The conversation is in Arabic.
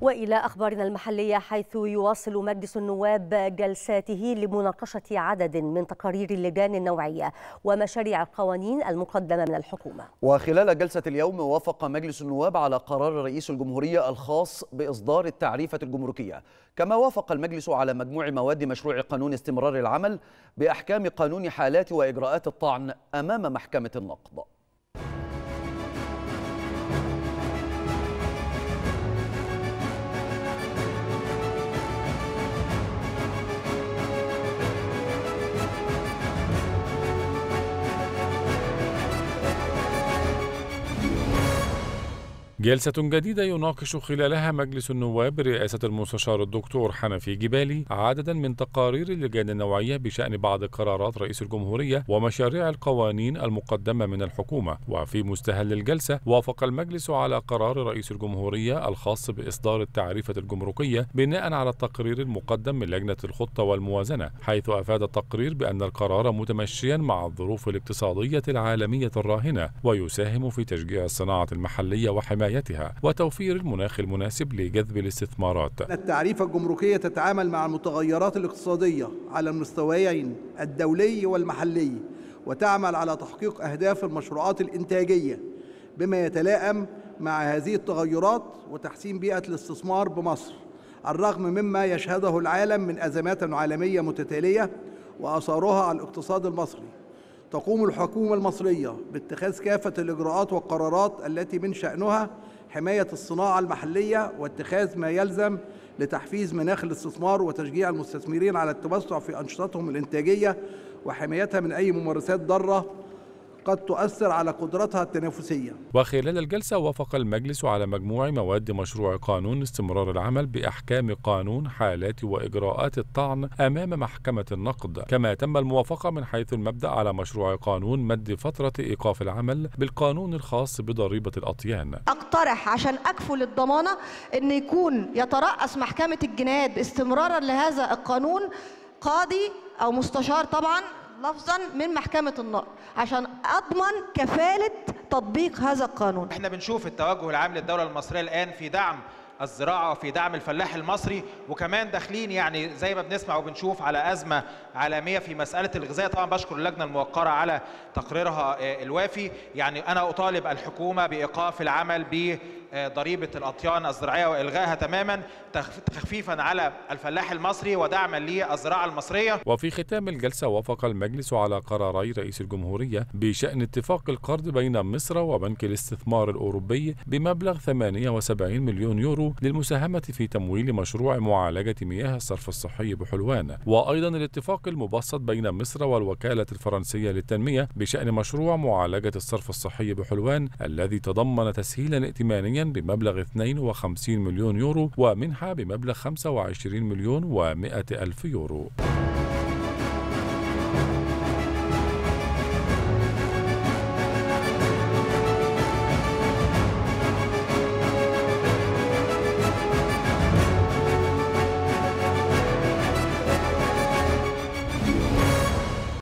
والى اخبارنا المحليه حيث يواصل مجلس النواب جلساته لمناقشه عدد من تقارير اللجان النوعيه ومشاريع القوانين المقدمه من الحكومه. وخلال جلسه اليوم وافق مجلس النواب على قرار رئيس الجمهوريه الخاص باصدار التعريفه الجمركيه، كما وافق المجلس على مجموع مواد مشروع قانون استمرار العمل باحكام قانون حالات واجراءات الطعن امام محكمه النقض. جلسة جديدة يناقش خلالها مجلس النواب برئاسة المستشار الدكتور حنفي جبالي عددا من تقارير اللجان النوعية بشأن بعض قرارات رئيس الجمهورية ومشاريع القوانين المقدمة من الحكومة وفي مستهل الجلسة وافق المجلس على قرار رئيس الجمهورية الخاص بإصدار التعريفة الجمركية بناء على التقرير المقدم من لجنة الخطة والموازنة حيث أفاد التقرير بأن القرار متمشيا مع الظروف الاقتصادية العالمية الراهنة ويساهم في تشجيع الصناعة المحلية وحماية ولايتها وتوفير المناخ المناسب لجذب الاستثمارات التعريفة الجمركية تتعامل مع المتغيرات الاقتصادية على المستويين الدولي والمحلي وتعمل على تحقيق أهداف المشروعات الإنتاجية بما يتلائم مع هذه التغيرات وتحسين بيئة الاستثمار بمصر على الرغم مما يشهده العالم من أزمات عالمية متتالية وأثارها على الاقتصاد المصري تقوم الحكومة المصرية باتخاذ كافة الإجراءات والقرارات التي من شأنها حماية الصناعة المحلية واتخاذ ما يلزم لتحفيز مناخ الاستثمار وتشجيع المستثمرين على التوسع في أنشطتهم الإنتاجية وحمايتها من أي ممارسات ضارة قد تؤثر على قدرتها التنافسية وخلال الجلسة وافق المجلس على مجموع مواد مشروع قانون استمرار العمل بأحكام قانون حالات وإجراءات الطعن أمام محكمة النقد كما تم الموافقة من حيث المبدأ على مشروع قانون مد فترة إيقاف العمل بالقانون الخاص بضريبة الأطيان أقترح عشان أكفل الضمانة أن يكون يترأس محكمة الجنايات استمرارا لهذا القانون قاضي أو مستشار طبعا لفظا من محكمة النقد عشان أضمن كفالة تطبيق هذا القانون احنا بنشوف التوجه العام للدولة المصرية الآن في دعم الزراعه في دعم الفلاح المصري وكمان داخلين يعني زي ما بنسمع وبنشوف على ازمه عالميه في مساله الغذاء طبعا بشكر اللجنه الموقره على تقريرها آه، الوافي يعني انا اطالب الحكومه بايقاف العمل ب آه، ضريبه الاطيان الزراعيه والغائها تماما تخفيفا على الفلاح المصري ودعما للزراعه المصريه. وفي ختام الجلسه وافق المجلس على قراري رئيس الجمهوريه بشان اتفاق القرض بين مصر وبنك الاستثمار الاوروبي بمبلغ 78 مليون يورو للمساهمه في تمويل مشروع معالجه مياه الصرف الصحي بحلوان، وايضا الاتفاق المبسط بين مصر والوكاله الفرنسيه للتنميه بشان مشروع معالجه الصرف الصحي بحلوان الذي تضمن تسهيلا ائتمانيا بمبلغ 52 مليون يورو ومنحة بمبلغ 25 مليون و100 ألف يورو